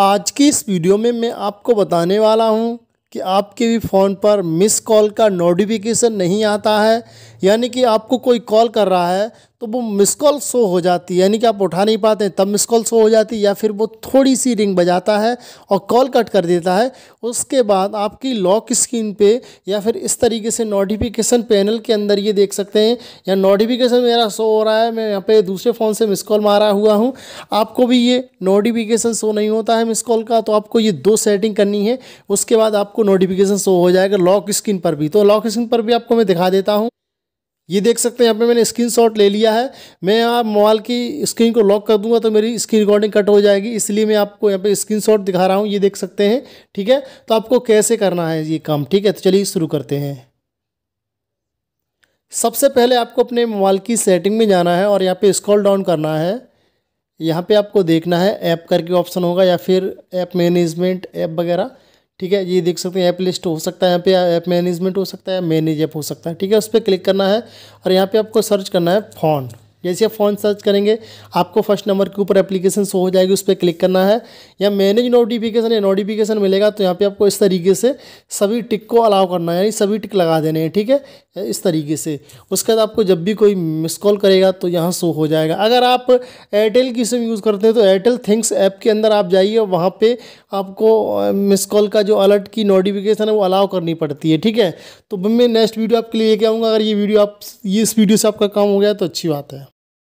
आज की इस वीडियो में मैं आपको बताने वाला हूँ कि आपके भी फ़ोन पर मिस कॉल का नोटिफिकेशन नहीं आता है यानी कि आपको कोई कॉल कर रहा है तो वो मिस कॉल शो हो जाती है यानी कि आप उठा नहीं पाते तब मिस कॉल शो हो जाती है या फिर वो थोड़ी सी रिंग बजाता है और कॉल कट कर देता है उसके बाद आपकी लॉक स्क्रीन पे या फिर इस तरीके से नोटिफिकेशन पैनल के अंदर ये देख सकते हैं या नोटिफिकेशन मेरा शो हो रहा है मैं यहाँ पे दूसरे फ़ोन से मिस कॉल मारा हुआ हूँ आपको भी ये नोटिफिकेशन शो नहीं होता है मिस कॉल का तो आपको ये दो सेटिंग करनी है उसके बाद आपको नोटिफिकेशन शो हो जाएगा लॉक स्क्रीन पर भी तो लॉक स्क्रीन पर भी आपको मैं दिखा देता हूँ ये देख सकते हैं यहाँ पे मैंने स्क्रीनशॉट ले लिया है मैं यहाँ मोबाइल की स्क्रीन को लॉक कर दूंगा तो मेरी स्क्रीन रिकॉर्डिंग कट हो जाएगी इसलिए मैं आपको यहाँ पे स्क्रीनशॉट दिखा रहा हूँ ये देख सकते हैं ठीक है तो आपको कैसे करना है ये काम ठीक है तो चलिए शुरू करते हैं सबसे पहले आपको अपने मोबाइल की सेटिंग में जाना है और यहाँ पर स्क्रॉल डाउन करना है यहाँ पर आपको देखना है ऐप करके ऑप्शन होगा या फिर ऐप मैनेजमेंट ऐप वगैरह ठीक है ये देख सकते हैं ऐप लिस्ट हो सकता है यहाँ पे ऐप मैनेजमेंट हो सकता है मैनेज ऐप हो सकता है ठीक है उस पर क्लिक करना है और यहाँ पे आपको सर्च करना है फोन जैसे आप फ़ोन सर्च करेंगे आपको फर्स्ट नंबर के ऊपर एप्लीकेशन शो हो जाएगी उस पर क्लिक करना है या मैनेज नोटिफिकेशन या नोटिफिकेशन मिलेगा तो यहाँ पे आपको इस तरीके से सभी टिक को अलाउ करना है यानी सभी टिक लगा देने हैं ठीक है इस तरीके से उसके बाद आपको जब भी कोई मिस कॉल करेगा तो यहाँ शो हो जाएगा अगर आप एयरटेल की सिम यूज़ करते हैं तो एयरटेल थिंक्स ऐप के अंदर आप जाइए वहाँ पर आपको मिस कॉल का जो अलर्ट की नोटिफिकेशन है वो अलाउ करनी पड़ती है ठीक है तो मैं नेक्स्ट वीडियो आपके लिए लेके आऊँगा अगर ये वीडियो आप इस वीडियो से आपका काम हो गया तो अच्छी बात है